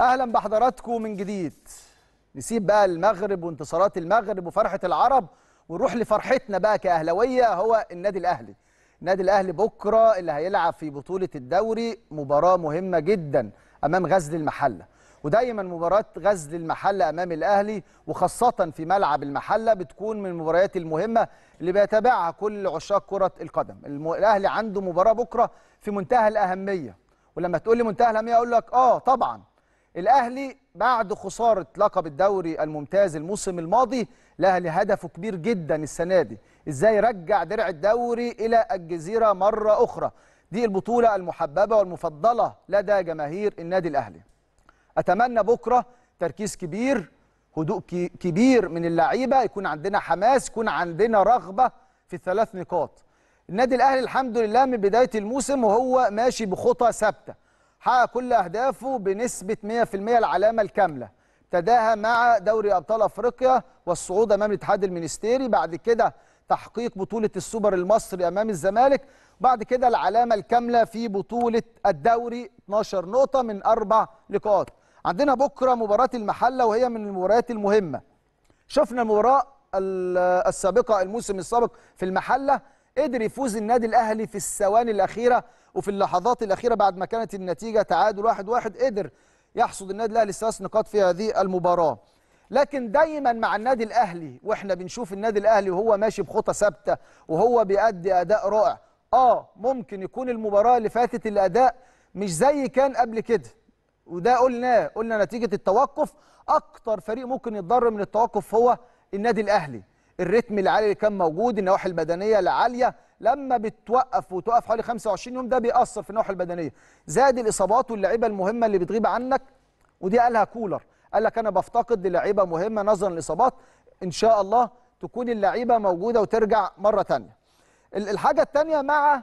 اهلا بحضراتكم من جديد نسيب بقى المغرب وانتصارات المغرب وفرحه العرب ونروح لفرحتنا بقى كاهلاويه هو النادي الاهلي النادي الاهلي بكره اللي هيلعب في بطوله الدوري مباراه مهمه جدا امام غزل المحله ودايما مباراه غزل المحله امام الاهلي وخاصه في ملعب المحله بتكون من المباريات المهمه اللي بيتابعها كل عشاق كره القدم الاهلي عنده مباراه بكره في منتهى الاهميه ولما تقول لي منتهى الاهميه اقول لك اه طبعا الاهلي بعد خساره لقب الدوري الممتاز الموسم الماضي الاهلي هدفه كبير جدا السنه دي ازاي يرجع درع الدوري الى الجزيره مره اخرى دي البطوله المحببه والمفضله لدى جماهير النادي الاهلي اتمنى بكره تركيز كبير هدوء كبير من اللعيبه يكون عندنا حماس يكون عندنا رغبه في الثلاث نقاط النادي الاهلي الحمد لله من بدايه الموسم وهو ماشي بخطى ثابته حقق كل اهدافه بنسبه 100% العلامه الكامله ابتداها مع دوري ابطال افريقيا والصعود امام الاتحاد المنستيري بعد كده تحقيق بطوله السوبر المصري امام الزمالك بعد كده العلامه الكامله في بطوله الدوري 12 نقطه من اربع لقاءات عندنا بكره مباراه المحله وهي من المباريات المهمه شفنا المباراه السابقه الموسم السابق في المحله قدر يفوز النادي الاهلي في الثواني الاخيره وفي اللحظات الاخيره بعد ما كانت النتيجه تعادل واحد واحد قدر يحصد النادي الاهلي ثلاث نقاط في هذه المباراه لكن دايما مع النادي الاهلي واحنا بنشوف النادي الاهلي وهو ماشي بخطى ثابته وهو بيأدي اداء رائع اه ممكن يكون المباراه اللي فاتت الاداء مش زي كان قبل كده وده قلناه قلنا نتيجه التوقف اكتر فريق ممكن يتضرر من التوقف هو النادي الاهلي الريتم العالي اللي كان موجود النواحي البدنيه العاليه لما بتوقف وتوقف حوالي 25 يوم ده بيأثر في النواحي البدنيه زاد الاصابات واللعيبه المهمه اللي بتغيب عنك ودي قالها كولر قال لك انا بفتقد للعيبة مهمه نظرا للاصابات ان شاء الله تكون اللعيبه موجوده وترجع مره ثانيه الحاجه الثانيه مع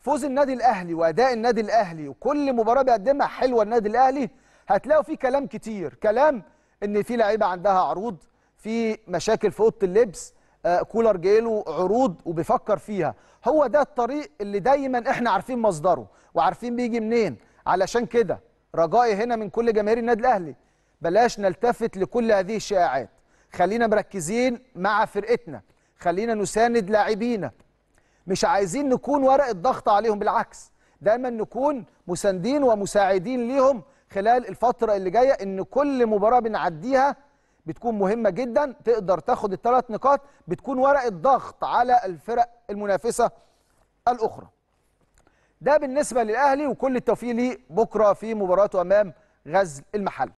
فوز النادي الاهلي واداء النادي الاهلي وكل مباراه بيقدمها حلوه النادي الاهلي هتلاقوا في كلام كتير كلام ان في لعيبه عندها عروض في مشاكل في اوضه اللبس آه، كولر جايله عروض وبيفكر فيها هو ده الطريق اللي دايما احنا عارفين مصدره وعارفين بيجي منين علشان كده رجائي هنا من كل جماهير النادي الاهلي بلاش نلتفت لكل هذه الشائعات خلينا مركزين مع فرقتنا خلينا نساند لاعبينا مش عايزين نكون ورقه ضغط عليهم بالعكس دايما نكون مساندين ومساعدين ليهم خلال الفتره اللي جايه ان كل مباراه بنعديها بتكون مهمه جدا تقدر تاخد الثلاث نقاط بتكون ورقه ضغط على الفرق المنافسه الاخرى ده بالنسبه للاهلي وكل التوفيق ليه بكره في مباراته امام غزل المحل